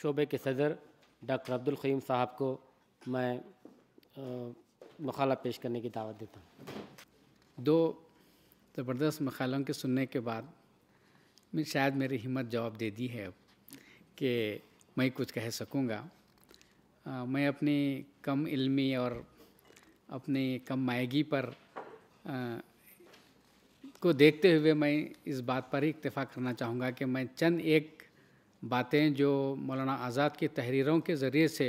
शोबे के सदर डॉक्टर अब्दुल अब्दुलकीम साहब को मैं मखाला पेश करने की दावत देता हूँ दो ज़बरदस्त मखालों के सुनने के बाद मैं शायद मेरी हिम्मत जवाब दे दी है कि मैं कुछ कह सकूँगा मैं अपनी कम इल्मी और अपनी कम मायगी पर आ, को देखते हुए मैं इस बात पर ही इतफ़ा करना चाहूँगा कि मैं चंद एक बातें जो मौलाना आज़ाद की तहरीरों के ज़रिए से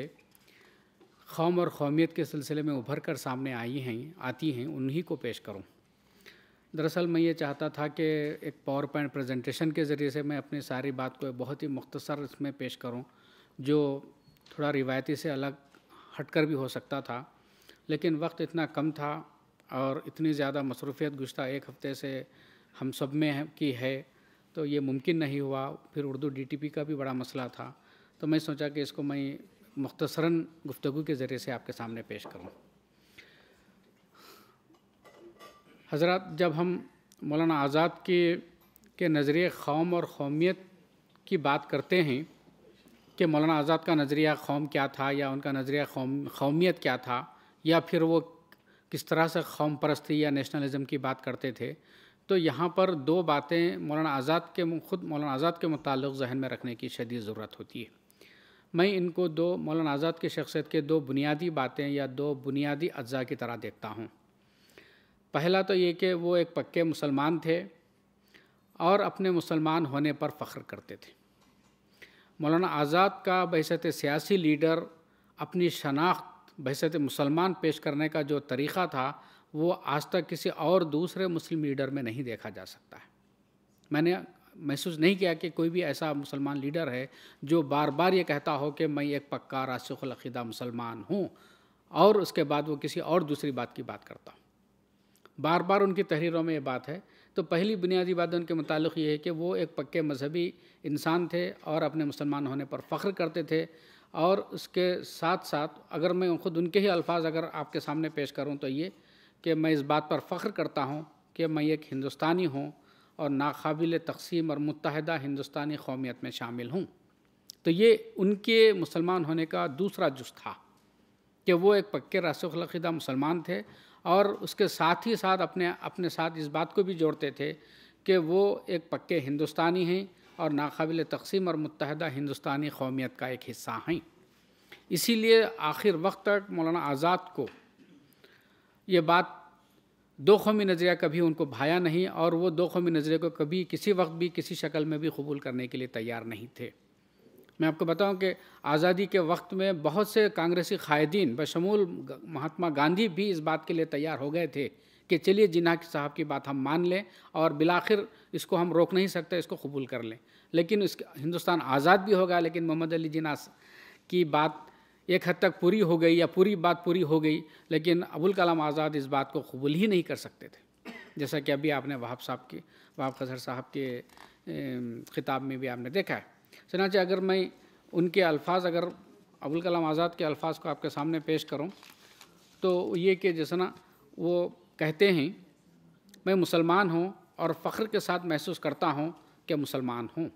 कौम और कौमियत के सिलसिले में उभर कर सामने आई हैं आती हैं उन्हीं को पेश करूं। दरअसल मैं ये चाहता था कि एक पावर पॉइंट प्रजेंटेशन के ज़रिए से मैं अपनी सारी बात को बहुत ही मुख्तसर इसमें पेश करूं, जो थोड़ा रिवायती से अलग हटकर भी हो सकता था लेकिन वक्त इतना कम था और इतनी ज़्यादा मसरूफियत गुज्त एक हफ़्ते से हम सब में है, की है तो ये मुमकिन नहीं हुआ फिर उर्दू डीटीपी का भी बड़ा मसला था तो मैं सोचा कि इसको मैं मुख्तसरा गुफ्तु के ज़रिए से आपके सामने पेश करूँ हजरत जब हम मौलाना आज़ाद के के नज़रिए कौम और कौमियत की बात करते हैं कि मौलाना आज़ाद का नज़रिया कौम क्या था या उनका नज़रिया कौमियत क्या था या फिर वो किस तरह से कौम परस्ती या नेशनलिज़म की बात करते थे तो यहाँ पर दो बातें मौलाना आज़ाद के ख़ुद मौलाना आज़ाद के मुतालिक जहन में रखने की शदीद ज़रूरत होती है मैं इनको दो मौलाना आज़ाद की शख्सियत के दो बुनियादी बातें या दो बुनियादी अज्जा की तरह देखता हूँ पहला तो ये कि वो एक पक्के मुसलमान थे और अपने मुसलमान होने पर फ़ख्र करते थे मौलाना आज़ाद का बहसत सियासी लीडर अपनी शनाख्त बहसत मुसलमान पेश करने का जो तरीक़ा था वो आज तक किसी और दूसरे मुस्लिम लीडर में नहीं देखा जा सकता है मैंने महसूस नहीं किया कि कोई भी ऐसा मुसलमान लीडर है जो बार बार ये कहता हो कि मैं एक पक्का राशिखलखीदा मुसलमान हूँ और उसके बाद वो किसी और दूसरी बात की बात करता हूँ बार बार उनकी तहरीरों में ये बात है तो पहली बुनियादी बात उनके मतलब ये है कि वो एक पक्के मजहबी इंसान थे और अपने मुसलमान होने पर फ़ख्र करते थे और उसके साथ साथ अगर मैं ख़ुद उनके ही अल्फाज अगर आपके सामने पेश करूँ तो ये कि मैं इस बात पर फ़ख्र करता हूँ कि मैं एक हिंदुस्तानी हूँ और नाकबिल तकसीम और मुतहदा हिंदुस्तानी कौमियत में शामिल हूँ तो ये उनके मुसलमान होने का दूसरा जुज था कि वो एक पक्के रासखलदा मुसलमान थे और उसके साथ ही साथ अपने अपने साथ इस बात को भी जोड़ते थे कि वो एक पक्के हिंदुस्तानी हैं और नाकबिल तकसीम और मुतहदा हिंदुस्तानी कौमियत का एक हिस्सा हैं इसीलिए आखिर वक्त तक मौलाना आज़ाद को ये बात दो कौमी नज़रिया कभी उनको भाया नहीं और वो दो कौमी नज़रिए को कभी किसी वक्त भी किसी शक्ल में भी कबूल करने के लिए तैयार नहीं थे मैं आपको बताऊं कि आज़ादी के वक्त में बहुत से कांग्रेसी कायदीन बशमूल महात्मा गांधी भी इस बात के लिए तैयार हो गए थे कि चलिए जिन्ना साहब की बात हम मान लें और बिलाखिर इसको हम रोक नहीं सकते इसको कबूल कर लें लेकिन इस हिंदुस्तान आज़ाद भी होगा लेकिन मोहम्मद अली जिना की बात एक हद तक पूरी हो गई या पूरी बात पूरी हो गई लेकिन अबुल कलाम आज़ाद इस बात को कबूल ही नहीं कर सकते थे जैसा कि अभी आपने वहाब साहब के वहाब खजर साहब के ख़िताब में भी आपने देखा है चनाचे अगर मैं उनके अल्फाज अगर अबुल कलाम आज़ाद के अल्फाज को आपके सामने पेश करूँ तो ये कि जैसा ना वो कहते हैं मैं मुसलमान हूँ और फ़ख्र के साथ महसूस करता हूँ कि मुसलमान हूँ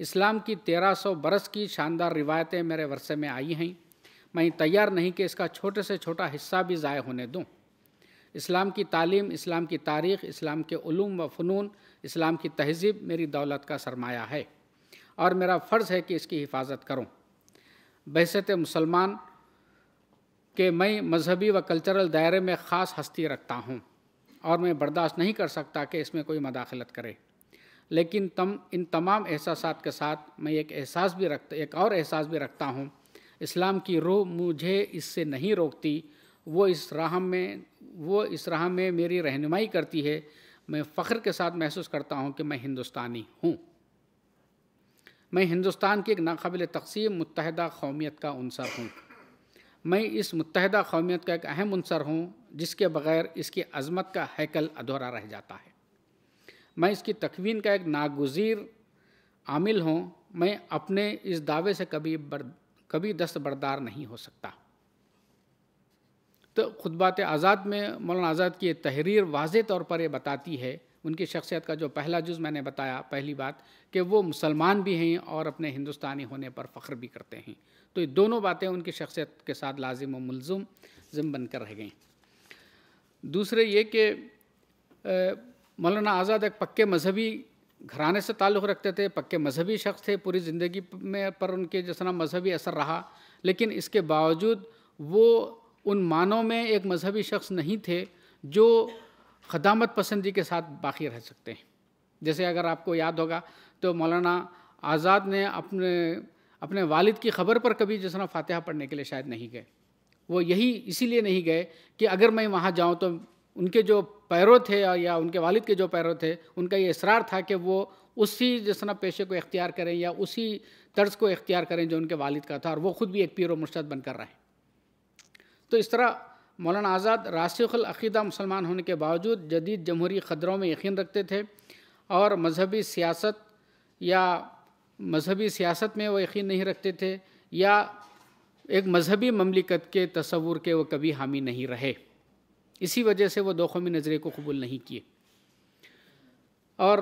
इस्लाम की 1300 बरस की शानदार रिवायतें मेरे वर्षे में आई हैं मैं तैयार नहीं कि इसका छोटे से छोटा हिस्सा भी ज़ाय होने दूँ इस्लाम की तालीम इस्लाम की तारीख़ इस्लाम के ूम व फ़नून इस्लाम की तहजीब मेरी दौलत का सरमाया है और मेरा फ़र्ज़ है कि इसकी हिफाजत करूँ बहसत मुसलमान के मैं मजहबी व कल्चरल दायरे में ख़ास हस्ती रखता हूँ और मैं बर्दाश्त नहीं कर सकता कि इसमें कोई मदाखलत करे लेकिन तम इन तमाम एहसास के साथ मैं एक एहसास भी रख एक और एहसास भी रखता हूँ इस्लाम की रूह मुझे इससे नहीं रोकती वो इस राह में वो इस राह में मेरी रहनुमाई करती है मैं फ़ख्र के साथ महसूस करता हूँ कि मैं हिंदुस्तानी हूँ मैं हिंदुस्तान की एक नाकबिल तकसीम मुतहद कौमियत का अनसर हूँ मैं इस मुतहद कौमियत का एक अहम अनसर हूँ जिसके बग़ैर इसकी अजमत का हैकल अधूरा रह जाता है मैं इसकी तकवीन का एक नागुजीर आमिल हूँ मैं अपने इस दावे से कभी बर, कभी दस्तबरदार नहीं हो सकता तो खुदबात आज़ाद में मौलाना आज़ाद की तहरीर वाज तौर पर यह बताती है उनकी शख्सियत का जो पहला जुज़ मैंने बताया पहली बात कि वो मुसलमान भी हैं और अपने हिंदुस्तानी होने पर फ़ख्र भी करते हैं तो ये दोनों बातें उनकी शख्सियत के साथ लाजिम व मुलम ज़िम बनकर रह गई दूसरे ये कि मौलाना आज़ाद एक पक्के मजहबी घराने से ताल्लुक़ रखते थे पक्के मजहबी शख्स थे पूरी ज़िंदगी में पर उनके जैसा मजहबी असर रहा लेकिन इसके बावजूद वो उन मानों में एक मजहबी शख्स नहीं थे जो खदामत पसंदी के साथ बाकी रह सकते हैं जैसे अगर आपको याद होगा तो मौलाना आज़ाद ने अपने अपने वालिद की ख़बर पर कभी जैसा तरह फातहा पढ़ने के लिए शायद नहीं गए वो यही इसीलिए नहीं गए कि अगर मैं वहाँ जाऊँ तो उनके जो पैरों थे या उनके वालिद के जो पैरों थे उनका ये इसरार था कि वो उसी जिस तरह पेशे को इख्तियार करें या उसी तर्ज को इख्तियार करें जो उनके वालिद का था और वो ख़ुद भी एक पीर व मुर्शद बनकर रहे तो इस तरह मौलाना आज़ाद राशिखलअीदा मुसलमान होने के बावजूद जदीद जमहूरी ख़दरों में यकीन रखते थे और मजहबी सियासत या मजहबी सियासत में वो यकीन नहीं रखते थे या एक मजहबी ममलिकत के तस्वूर के वो कभी हामी नहीं रहे इसी वजह से वो दो कौमी नज़रिए को कबूल नहीं किए और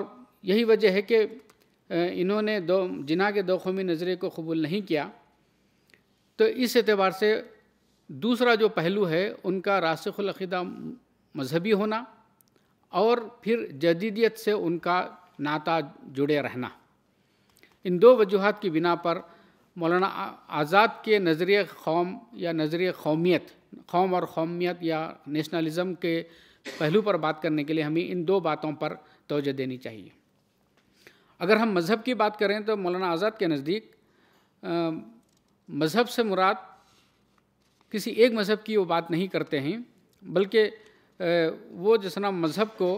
यही वजह है कि इन्होंने दो जिना के दो कौमी नज़रिए को कबूल नहीं किया तो इस एतबार से दूसरा जो पहलू है उनका रासखलदा मजहबी होना और फिर जदीदियत से उनका नाता जुड़े रहना इन दो वजूहत की बिना पर मौलाना आज़ाद के नज़रिए कौम या नज़रिए कौमियत कौम और कौमियत या नेशनलिज़म के पहलू पर बात करने के लिए हमें इन दो बातों पर तोजह देनी चाहिए अगर हम मज़हब की बात करें तो मौलाना आज़ाद के नज़दीक मज़हब से मुराद किसी एक मज़हब की वो बात नहीं करते हैं बल्कि वो जिस ना मज़हब को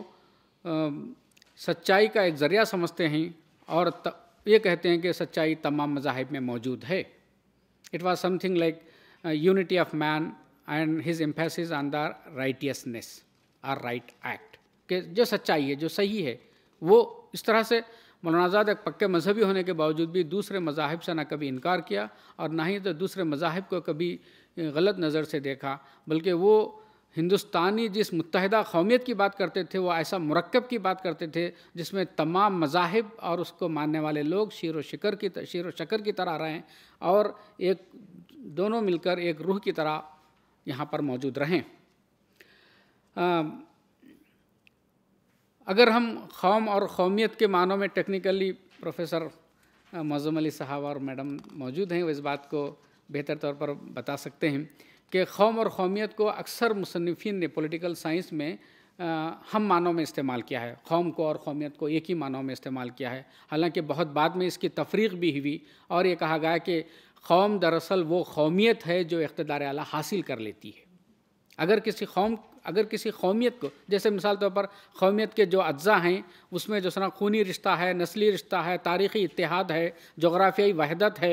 सच्चाई का एक ज़रिया समझते हैं और त, ये कहते हैं कि सच्चाई तमाम मजाहब में मौजूद है it was something like unity of man and his emphasis on the righteousness or right act के जो सच्चाई है जो सही है वो इस तरह से मौलाना आज़ाद एक पक्के मजहबी होने के बावजूद भी दूसरे मजाहब से ना कभी इनकार किया और ना ही तो दूसरे मजाहब को कभी गलत नज़र से देखा बल्कि वो हिंदुस्तानी जिस मुतहदा कौमियत की बात करते थे वो ऐसा मरकब की बात करते थे जिसमें तमाम मजाहब और उसको मानने वाले लोग शेर व शिकर की शेर व शकर की तरह रहें और एक दोनों मिलकर एक रूह की तरह यहाँ पर मौजूद रहें अगर हम कौम और कौमियत के मानों में टेक्निकली प्रोफेसर मज़म अली साहब और मैडम मौजूद हैं वो इस बात को बेहतर तौर पर बता सकते हैं कि कौम और कौमियत को अक्सर मुसनफिन ने पॉलिटिकल साइंस में आ, हम मानों में इस्तेमाल किया है कौम को और कौमियत को एक ही मानों में इस्तेमाल किया है हालांकि बहुत बाद में इसकी तफरीक भी हुई और ये कहा गया कि कौम दरअसल वो कौमियत है जो इकतदार आला हासिल कर लेती है अगर किसी कौम अगर किसी कौमियत को जैसे मिसाल तौर तो पर कौमियत के जो अज्जा हैं उसमें जो सना खूनी रिश्ता है नस्ली रिश्ता है तारीख़ी इतिहाद है जोग्राफियाई वहदत है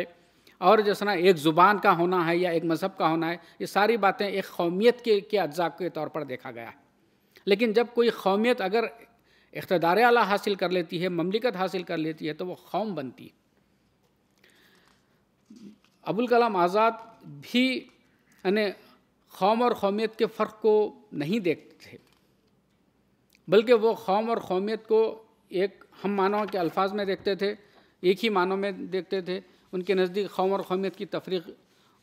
और जो सना एक ज़ुबान का होना है या एक मज़हब का होना है ये सारी बातें एक कौमियत के के अज्जा के तौर पर देखा गया है लेकिन जब कोई कौमियत अगर इकतदार आला हासिल कर लेती है ममलिकत हासिल कर लेती है तो वह कौम बनती है अबुल कलाम आज़ाद भी यानी कौम और कौमियत के फ़र्क को नहीं देखते थे बल्कि वो कौम और कौमियत को एक हम मानव के अल्फाज में देखते थे एक ही मानों में देखते थे उनके नज़दीक कौम और कौमियत की तफरीक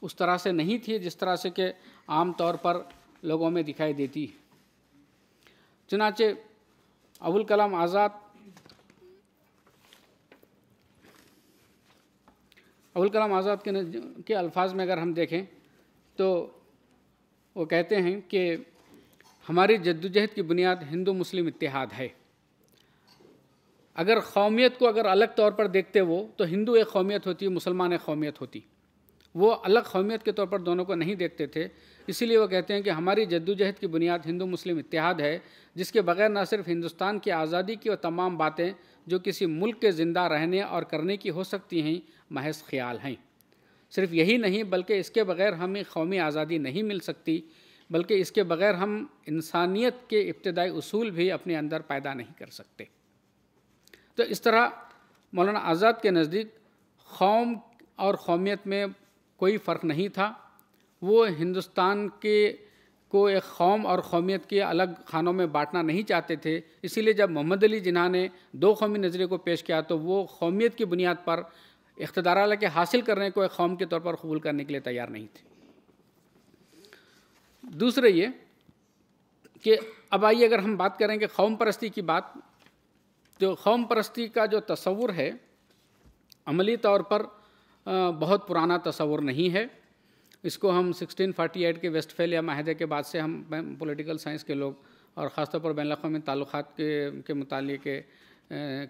उस तरह से नहीं थी जिस तरह से के आम तौर पर लोगों में दिखाई देती है चुनाचे अबुल कलाम आज़ाद अबुल कलाम आज़ाद के के अल्फाज में अगर हम देखें तो वो कहते हैं कि हमारी जद्दोजहद की बुनियाद हिंदू मुस्लिम इतिहाद है अगर कौमियत को अगर अलग तौर पर देखते वो तो हिंदू एक कौमियत होती है मुसलमान एक कौमियत होती वो अलग कौमियत के तौर पर दोनों को नहीं देखते थे इसीलिए वो कहते हैं कि हमारी जद्दोजहद की बुनियाद हिंदू मुस्लिम इतिहाद है जिसके बगैर न सिर्फ हिंदुस्तान की आज़ादी की और तमाम बातें जो किसी मुल्क के ज़िंदा रहने और करने की हो सकती हैं महज ख्याल हैं सिर्फ यही नहीं बल्कि इसके बगैर हमें कौमी आज़ादी नहीं मिल सकती बल्कि इसके बगैर हम इंसानियत के इब्तदाई असूल भी अपने अंदर पैदा नहीं कर सकते तो इस तरह मौलाना आज़ाद के नज़दीक कौम और कौमियत में कोई फ़र्क नहीं था वो हिंदुस्तान के को एक कौम और कौमियत के अलग खानों में बांटना नहीं चाहते थे इसीलिए जब मोहम्मद अली जिन्हा ने दो कौमी नज़रिए को पेश किया तो वो कौमियत की बुनियाद पर इकतदार के हासिल करने को एक कौम के तौर पर कबूल करने के लिए तैयार नहीं थे दूसरे ये कि अब आइए अगर हम बात करें कि कौम परस्ती की बात तो कौम परस्ती का जो तस्वुर है अमली तौर पर बहुत पुराना तस्वर नहीं है इसको हम 1648 के या माहदे के बाद से हम पॉलिटिकल साइंस के लोग और ख़ासतौर पर बैन अवी ताल्लुक़ के के मुताल के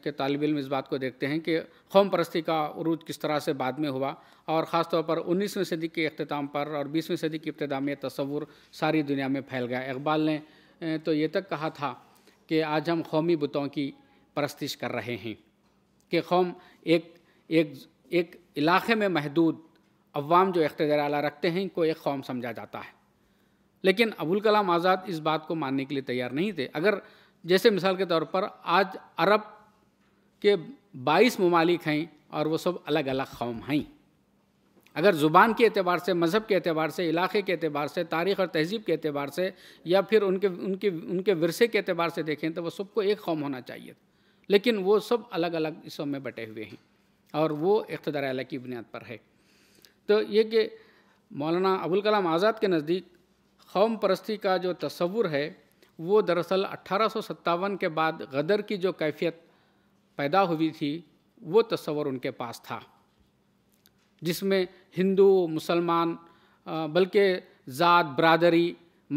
के तालब इम इस बात को देखते हैं कि कौम परस्ती का अरूज किस तरह से बाद में हुआ और ख़ास तौर पर 19वीं सदी के अख्ताम पर और 20वीं सदी की इब्तदा में तस्वूर सारी दुनिया में फैल गया इकबाल ने तो ये तक कहा था कि आज हम कौमी बुतों की परस्तिश कर रहे हैं कि कौम एक एक एक इलाके में महदूद अवाम जो इकतदार आला रखते हैं इनको एक कौम समझा जाता है लेकिन अबुल कलाम आज़ाद इस बात को मानने के लिए तैयार नहीं थे अगर जैसे मिसाल के तौर पर आज अरब के 22 ममालिक हैं और वो सब अलग अलग कौम हैं अगर ज़ुबान के अतबार से मज़हब के अतबार से इलाके के अतबार से तारीख़ और तहजीब के अतबार से या फिर उनके उनके उनके वरसे के अतबार से देखें तो वह सबको एक कौम होना चाहिए लेकिन वो सब अलग अलग इस में बटे हुए हैं और वो इकतदार अला की बुनियाद पर है तो ये कि मौलाना अबुल कलाम आज़ाद के नज़दीक कौम परस्ती का जो तस्वुर है वो दरअसल अट्ठारह के बाद गदर की जो कैफियत पैदा हुई थी वो तस्वर उनके पास था जिसमें हिंदू मुसलमान बल्कि ज़ात बरदरी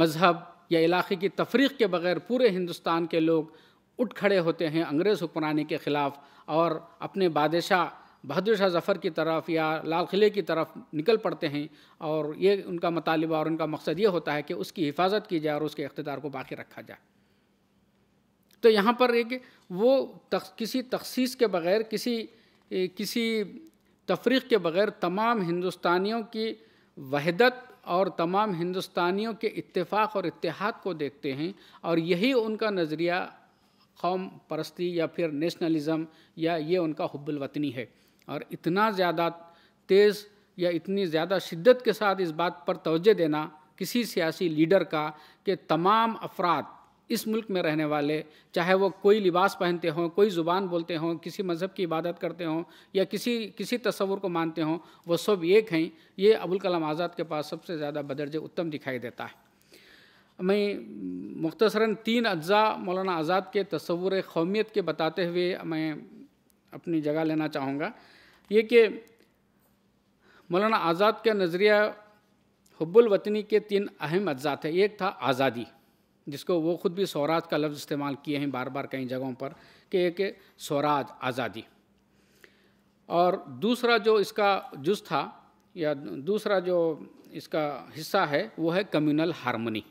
मज़हब या इलाके की तफरीक के बगैर पूरे हिंदुस्तान के लोग उठ खड़े होते हैं अंग्रेज़ हुक्मरानी के ख़िलाफ़ और अपने बादशाह बहादुर शाह जफ़र की तरफ या लाल किले की तरफ निकल पड़ते हैं और ये उनका मतालबा और उनका मकसद ये होता है कि उसकी हिफाजत की जाए और उसके अख्तदार को बाकी रखा जाए तो यहाँ पर एक वो तक, किसी तखसीस के बगैर किसी ए, किसी तफरीक़ के बगैर तमाम हिंदुस्तानियों की वहदत और तमाम हिंदुस्तानियों के इतफ़ाक़ और इतिहाद को देखते हैं और यही उनका नज़रिया कौम परस्ती या फिर नेशनलिज़म या ये उनका हब्बुलवतनी है और इतना ज़्यादा तेज़ या इतनी ज़्यादा शिद्दत के साथ इस बात पर तोज्ह देना किसी सियासी लीडर का कि तमाम अफराद इस मुल्क में रहने वाले चाहे वो कोई लिबास पहनते हों कोई ज़ुबान बोलते हों किसी मज़हब की इबादत करते हों या किसी किसी तस्वुर को मानते हों वो सब एक हैं ये अबुल कलाम आज़ाद के पास सबसे ज़्यादा बदरज उत्तम दिखाई देता है मैं मुख्तसरा तीन अज्जा मौलाना आज़ाद के तस्वुर कौमियत के बताते हुए मैं अपनी जगह लेना चाहूँगा ये कि मौलाना आज़ाद का नज़रिया हब्बुल वतनी के तीन अहम अज्जात हैं एक था आज़ादी जिसको वो ख़ुद भी स्वराज का लफ्ज़ इस्तेमाल किए हैं बार बार कई जगहों पर कि एक स्वराज आज़ादी और दूसरा जो इसका जुज था या दूसरा जो इसका हिस्सा है वो है कम्युनल हारमोनी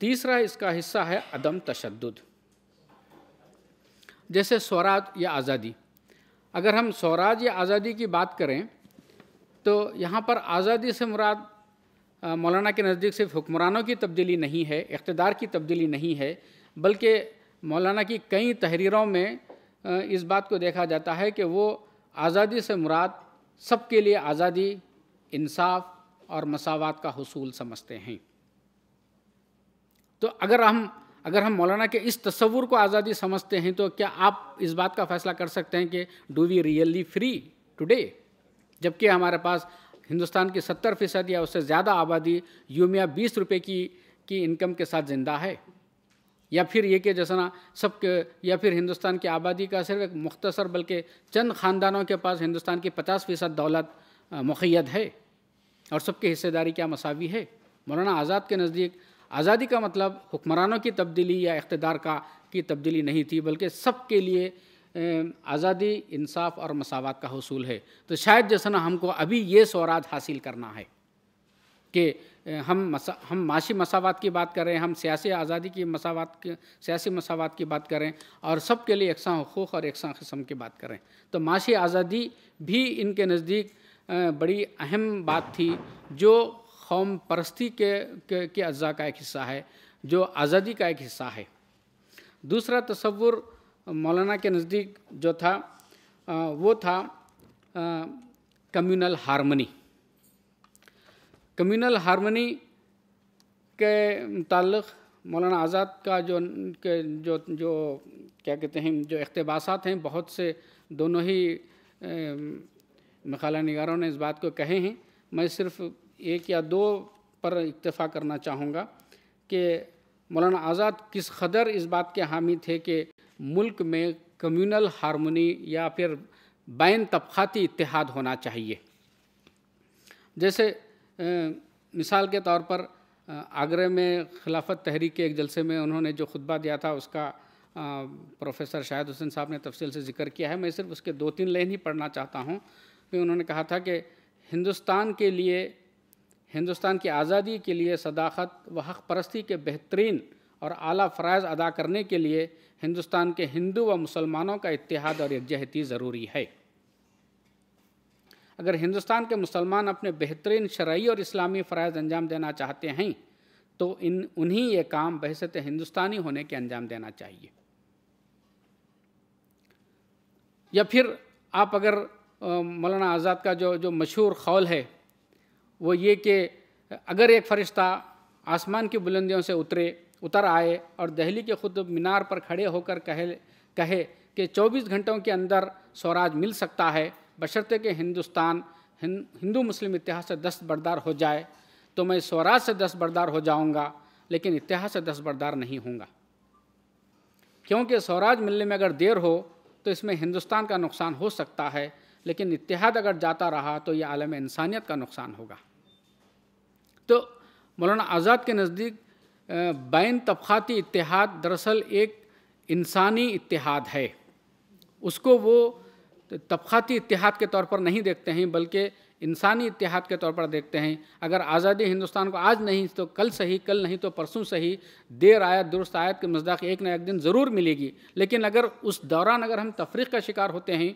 तीसरा इसका हिस्सा है अदम तशद जैसे स्वराज या आज़ादी अगर हम स्वराज या आज़ादी की बात करें तो यहाँ पर आज़ादी से मुराद मौलाना के नज़दीक सिर्फ हुक्मरानों की तब्दीली नहीं है इकतदार की तब्दीली नहीं है बल्कि मौलाना की कई तहरीरों में इस बात को देखा जाता है कि वो आज़ादी से मुराद सबके लिए आज़ादी इंसाफ और मसावत का हसूल समझते हैं तो अगर हम अगर हम मौलाना के इस तस्वूर को आज़ादी समझते हैं तो क्या आप इस बात का फैसला कर सकते हैं कि do we really free today जबकि हमारे पास हिंदुस्तान की सत्तर फीसद या उससे ज़्यादा आबादी यूमिया बीस रुपये की की इनकम के साथ ज़िंदा है या फिर ये कि जैसा ना सब के या फिर हिंदुस्तान की आबादी का सिर्फ एक मुख्तसर बल्कि चंद ख़ानदानों के पास हिंदुस्तान की पचास फ़ीसद दौलत मुखैद है और सबकी हिस्सेदारी क्या मसावी है मौलाना आज़ाद के नज़दीक आज़ादी का मतलब हुक्मरानों की तब्दीली या इकतदार का की तब्दीली नहीं थी बल्कि सब के लिए आज़ादी इंसाफ और मसावत का हसूल है तो शायद जैसा हमको अभी ये स्वराज हासिल करना है कि हम मसा हम माशी मसावत की बात करें हम सियासी आज़ादी की मसावत सियासी मसावत की बात करें और सब के लिए यकसा हकूक़ और यकसा कस्म की बात करें तो माशी आज़ादी भी इनके नज़दीक बड़ी अहम बात थी जो कौम परस्ती के के, के अज्जा का एक हिस्सा है जो आज़ादी का एक हिस्सा है दूसरा तस्वुर मौलाना के नज़दीक जो था वो था कम्युनल हारमनी कम्युनल हारमनी के मुतल मौलाना आज़ाद का जो के जो जो क्या कहते हैं जो अकतबास हैं बहुत से दोनों ही मखाला नगारों ने इस बात को कहे हैं मैं सिर्फ एक या दो पर इतफ़ा करना चाहूँगा कि मौलाना आज़ाद किस कदर इस बात के हामी थे कि मुल्क में कम्यूनल हारमोनी या फिर बैन तबक़ाती इतिहाद होना चाहिए जैसे मिसाल के तौर पर आगरे में खिलाफत तहरीक के एक जलसे में उन्होंने जो खुतबा दिया था उसका प्रोफेसर शाहिद हुसैन साहब ने तफसील से जिक्र किया है मैं सिर्फ उसके दो तीन लाइन ही पढ़ना चाहता हूँ कि उन्होंने कहा था कि हिंदुस्तान के लिए हिंदुस्तान की आज़ादी के लिए सदाकत व हक़ परस्ती के बेहतरीन और आला फ़रज़ अदा करने के लिए हिंदुस्तान के हिंदू व मुसलमानों का इतिहाद और यकजहती ज़रूरी है अगर हिंदुस्तान के मुसलमान अपने बेहतरीन शरय और इस्लामी फ़रज़ अंजाम देना चाहते हैं तो इन उन्हीं ये काम बहसत हिंदुस्तानी होने के अंजाम देना चाहिए या फिर आप अगर मौलाना आज़ाद का जो जो मशहूर खौल है वो ये कि अगर एक फ़रिश्ता आसमान की बुलंदियों से उतरे उतर आए और दहली के ख़ुद मीनार पर खड़े होकर कहे कहे कि 24 घंटों के अंदर स्वराज मिल सकता है बशर्ते कि हिंदुस्तान हिं, हिंदू मुस्लिम इतिहास से दस्त बरदार हो जाए तो मैं स्वराज से दस्त बरदार हो जाऊंगा लेकिन इतिहास से दस्त बरदार नहीं होऊंगा क्योंकि स्वराज मिलने में अगर देर हो तो इसमें हिंदुस्तान का नुकसान हो सकता है लेकिन इतिहाद अगर जाता रहा तो ये आलम इंसानियत का नुकसान होगा तो मौलाना आज़ाद के नज़दीक बैन तबक़ाती इतिहाद दरअसल एक इंसानी इतिहाद है उसको वो तबक़ाती इतिहाद के तौर पर नहीं देखते हैं बल्कि इंसानी इतिहाद के तौर पर देखते हैं अगर आज़ादी हिंदुस्तान को आज नहीं तो कल सही कल नहीं तो परसों सही देर आयत दुरुस्त आयत के मजदाक एक ना एक दिन ज़रूर मिलेगी लेकिन अगर उस दौरान अगर हम तफरीक का शिकार होते हैं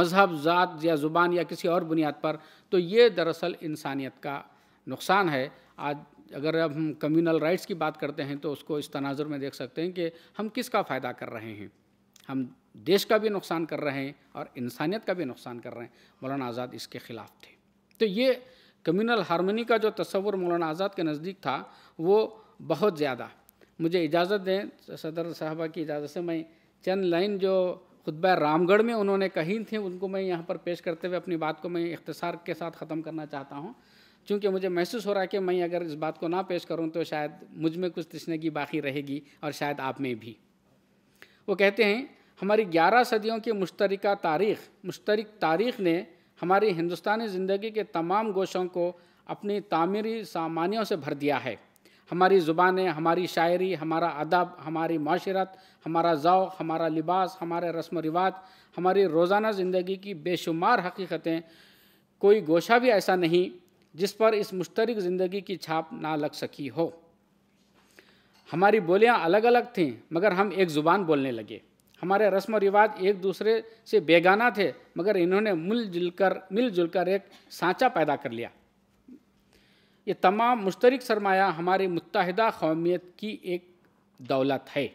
मजहब ज़ात या ज़ुबान या किसी और बुनियाद पर तो ये दरअसल इंसानियत का नुकसान है आज अगर अब हम कम्यूनल राइट्स की बात करते हैं तो उसको इस तनाजुर में देख सकते हैं कि हम किसका फ़ायदा कर रहे हैं हम देश का भी नुकसान कर रहे हैं और इंसानियत का भी नुकसान कर रहे हैं मौलाना आज़ाद इसके ख़िलाफ़ थे तो ये कम्यूनल हारमोनी का जो तस्वुर मौलाना आज़ाद के नज़दीक था वो बहुत ज़्यादा मुझे इजाज़त दें सदर साहबा की इजाज़त से मैं चंद लाइन जो खुतब रामगढ़ में उन्होंने कही थी उनको मैं यहाँ पर पेश करते हुए अपनी बात को मैं इख्तसार के साथ ख़त्म करना चाहता हूँ क्योंकि मुझे महसूस हो रहा है कि मैं अगर इस बात को ना पेश करूं तो शायद मुझ में कुछ तश्नगी बाकी रहेगी और शायद आप में भी वो कहते हैं हमारी ग्यारह सदियों की मुश्तरक तारीख़ मुश्तरक तारीख़ ने हमारी हिंदुस्तानी ज़िंदगी के तमाम गोशों को अपनी तामीरी सामानियों से भर दिया है हमारी ज़ुबानें हमारी शायरी हमारा अदब हमारी माशरत हमारा ओ हमारा लिबास हमारे रस्म रिवाज हमारी रोज़ाना ज़िंदगी की बेशुमार हकीक़तें कोई गोशा भी ऐसा नहीं जिस पर इस मुश्तरक ज़िंदगी की छाप ना लग सकी हो हमारी बोलियाँ अलग अलग थीं मगर हम एक ज़ुबान बोलने लगे हमारे रस्म व रिवाज एक दूसरे से बेगाना थे मगर इन्होंने मिलजुल कर मिलजुल कर एक सांचा पैदा कर लिया ये तमाम मुश्तरक सरमाया हमारी मुतहदा कौमियत की एक दौलत है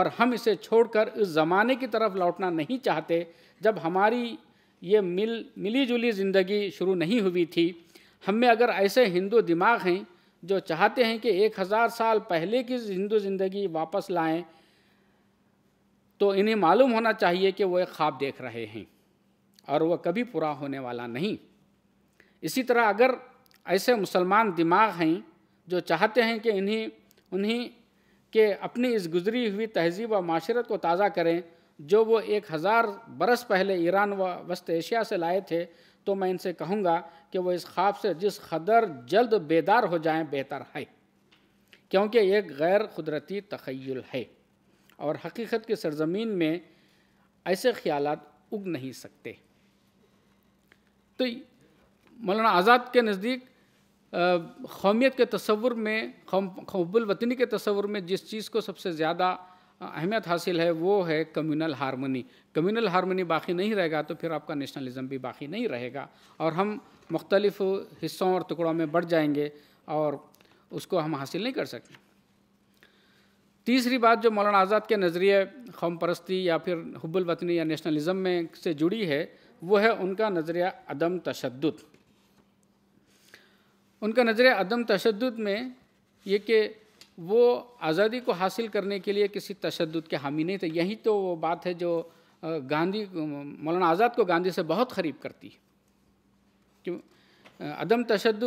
और हम इसे छोड़कर इस ज़माने की तरफ लौटना नहीं चाहते जब हमारी ये मिल मिली जुली ज़िंदगी शुरू नहीं हुई थी हम में अगर ऐसे हिंदू दिमाग हैं जो चाहते हैं कि एक हज़ार साल पहले की हिंदू ज़िंदगी वापस लाएं तो इन्हें मालूम होना चाहिए कि वो एक ख्वाब देख रहे हैं और वह कभी पूरा होने वाला नहीं इसी तरह अगर ऐसे मुसलमान दिमाग हैं जो चाहते हैं कि इन्हीं उन्हीं के अपनी इस गुजरी हुई तहजीब व माशरत को ताज़ा करें जो वो एक हज़ार बरस पहले ईरान व वस्त एशिया से लाए थे तो मैं इनसे कहूँगा कि वो इस ख्वाब से जिस कदर जल्द बेदार हो जाएं बेहतर है क्योंकि एक गैर कुदरती तखयल है और हकीकत की सरजमीन में ऐसे ख्याल उग नहीं सकते तो मौलाना आज़ाद के नज़दीक कौमियत के तस्वुर में खबुलवतनी के तस्वुर में जिस चीज़ को सबसे ज़्यादा अहमियत हासिल है वो है कम्युनल हारमोनी कम्युनल हारमोनी बाकी नहीं रहेगा तो फिर आपका नेशनलिज्म भी बाकी नहीं रहेगा और हम मुख्तलिफ हिस्सों और टुकड़ों में बढ़ जाएंगे और उसको हम हासिल नहीं कर सकते तीसरी बात जो मौलाना आज़ाद के नज़रिए कौम परस्ती या फिर वतनी या नेशनलिज़म में से जुड़ी है वो है उनका नज़रिया अदम तशद उनका नज़रिया अदम तशद में ये कि वो आज़ादी को हासिल करने के लिए किसी तशद के हामी नहीं थे यही तो वो बात है जो गांधी मौलाना आज़ाद को गांधी से बहुत करीब करती है कि अदम तशद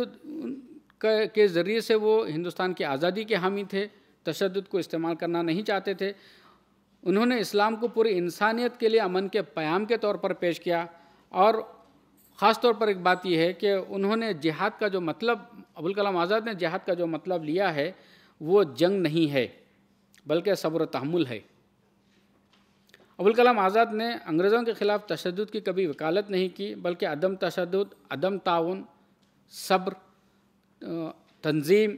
के ज़रिए से वो हिंदुस्तान की आज़ादी के हामी थे तशद को इस्तेमाल करना नहीं चाहते थे उन्होंने इस्लाम को पूरी इंसानियत के लिए अमन के प्याम के तौर पर पेश किया और ख़ास तौर पर एक बात यह है कि उन्होंने जिहाद का जो मतलब अबुल कलाम आज़ाद ने जिहाद का जो मतलब लिया है वो जंग नहीं है बल्कि सब्र तहमुल है अबुल कलाम आज़ाद ने अंग्रेज़ों के ख़िलाफ़ तशद की कभी वकालत नहीं की बल्कि अदम तशद अदम ताउन सब्र तंजीम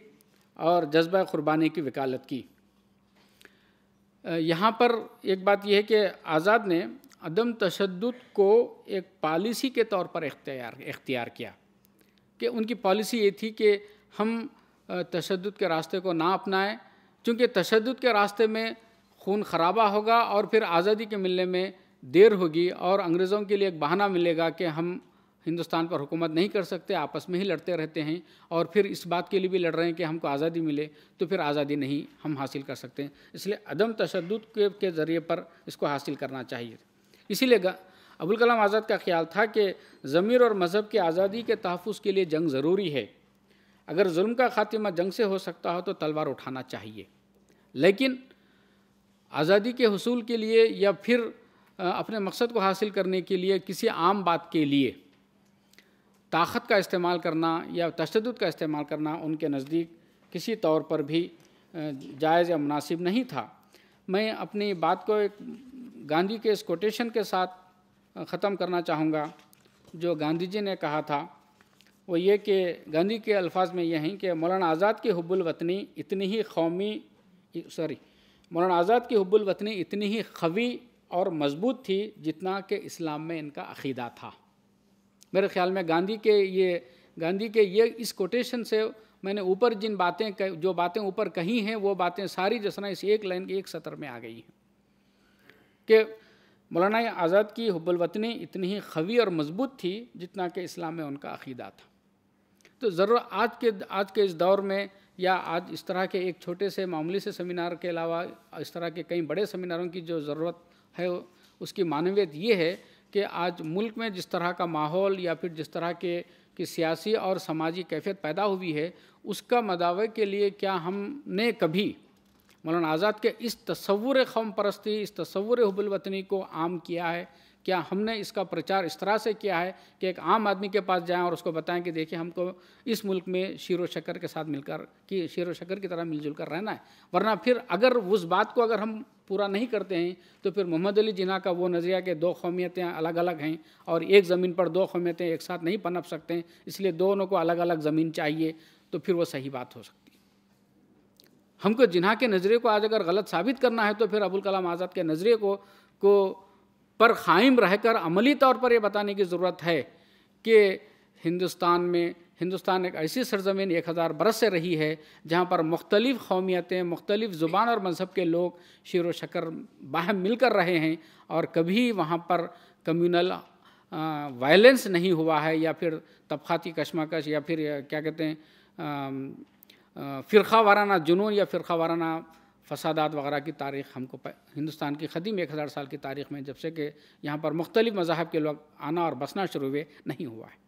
और जज्बा क़ुरबानी की वकालत की यहाँ पर एक बात यह है कि आज़ाद ने अदम तशद को एक पॉलिसी के तौर पर इख्तियार इख्तियार किया कि उनकी पॉलिसी ये थी कि हम तशद के रास्ते को ना अपनाएं क्योंकि तशद के रास्ते में खून खराबा होगा और फिर आज़ादी के मिलने में देर होगी और अंग्रेज़ों के लिए एक बहाना मिलेगा कि हम हिंदुस्तान पर हुकूमत नहीं कर सकते आपस में ही लड़ते रहते हैं और फिर इस बात के लिए भी लड़ रहे हैं कि हमको आज़ादी मिले तो फिर आज़ादी नहीं हम हासिल कर सकते हैं इसलिए अदम तशद के, के ज़रिए पर इसको हासिल करना चाहिए इसीलिए अबुल कलाम आज़ाद का ख्याल था कि ज़मीर और मज़हब की आज़ादी के तहफ़ के लिए जंग ज़रूरी है अगर जुल्म का खात्मा जंग से हो सकता हो तो तलवार उठाना चाहिए लेकिन आज़ादी के हसूल के लिए या फिर अपने मकसद को हासिल करने के लिए किसी आम बात के लिए ताकत का इस्तेमाल करना या तशद का इस्तेमाल करना उनके नज़दीक किसी तौर पर भी जायज़ या मुनासिब नहीं था मैं अपनी बात को एक गांधी के इस कोटेशन के साथ ख़त्म करना चाहूँगा जो गांधी जी ने कहा था वो ये कि गांधी के अल्फाज में यह हैं कि मौलाना आज़ाद की हब्बुल वतनी इतनी ही कौमी सॉरी मौलाना आज़ाद की हब्बुल वतनी इतनी ही खवी और मजबूत थी जितना कि इस्लाम में इनका अकीदा था मेरे ख्याल में गांधी के ये गांधी के ये इस कोटेशन से मैंने ऊपर जिन बातें कह, जो बातें ऊपर कही हैं वो बातें सारी जसना इस एक लाइन की एक सतर में आ गई हैं कि मौलाना आज़ाद की वतनी इतनी ही खवी और मजबूत थी जितना कि इस्लाम में उनका अकीदा था तो ज़रूर आज के आज के इस दौर में या आज इस तरह के एक छोटे से मामूली से सेमिनार के अलावा इस तरह के कई बड़े सेमिनारों की जो ज़रूरत है उसकी मानवीयत ये है कि आज मुल्क में जिस तरह का माहौल या फिर जिस तरह के कि सियासी और समाजी कैफियत पैदा हुई है उसका मदावे के लिए क्या हमने कभी मौलाना आज़ाद के इस तस्वुर कौम परस्ती इस तस्वुर हबुलवतनी को आम किया है क्या हमने इसका प्रचार इस तरह से किया है कि एक आम आदमी के पास जाएं और उसको बताएं कि देखिए हमको इस मुल्क में शीर व शक्कर के साथ मिलकर कि शीर व शक्कर की तरह मिलजुल कर रहना है वरना फिर अगर उस बात को अगर हम पूरा नहीं करते हैं तो फिर मोहम्मद अली जिना का वो नज़रिया के दो कौमियतें अलग अलग हैं और एक ज़मीन पर दो कौमियतें एक साथ नहीं पनप सकते हैं इसलिए दोनों को अलग अलग ज़मीन चाहिए तो फिर वो सही बात हो सकती हमको जिन्हा के नज़रिए को आज अगर गलत साबित करना है तो फिर अबुल कलाम आज़ाद के नज़रिए को को पर क़ायम रहकर अमली तौर पर यह बताने की ज़रूरत है कि हिंदुस्तान में हिंदुस्तान एक ऐसी सरजमीन एक हज़ार बरस से रही है जहाँ पर मुख्तलिफ़ कौमियतें मुख्तलिफ़ ज़ुबान और मज़हब के लोग शेर व शक्कर बाहम मिलकर रहे हैं और कभी वहाँ पर कम्यूनल वायलेंस नहीं हुआ है या फिर तबक़ाती कशमकश या फिर क्या कहते हैं फ़िरका वाराना जुनून या फ़िरका वाराना फसादात वगैरह की तारीख़ हमको हिंदुस्तान की खदीम एक हज़ार साल की तारीख़ में जब से कि यहाँ पर मुख्तलिफ़ मज़ाहब के लोग आना और बसना शुरू हुए नहीं हुआ है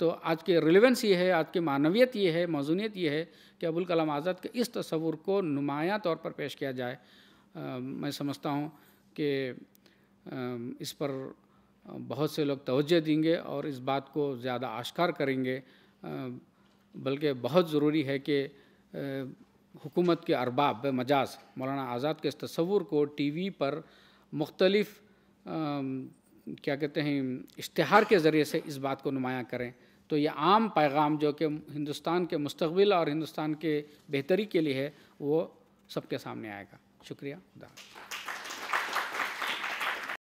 तो आज के रिलेवेंस ये है आज की मानवियत ये है मौजूनीत ये है कि अबुल कलाम आज़ाद के इस तस्वूर को नुमाया तौर पर पेश किया जाए आ, मैं समझता हूँ कि इस पर बहुत से लोग तोज्जह देंगे और इस बात को ज़्यादा आश्कार करेंगे बल्कि बहुत ज़रूरी है कि हुकूमत के अरबाब मजाज मौलाना आज़ाद के इस तस्वूर को टी वी पर मुख्तलफ़ क्या कहते हैं इश्तहार के ज़रिए से इस बात को नुमाया करें तो ये आम पैगाम जो कि हिंदुस्तान के मुस्तबिल और हिंदुस्तान के बेहतरी के लिए है वो सबके सामने आएगा शुक्रिया खुदा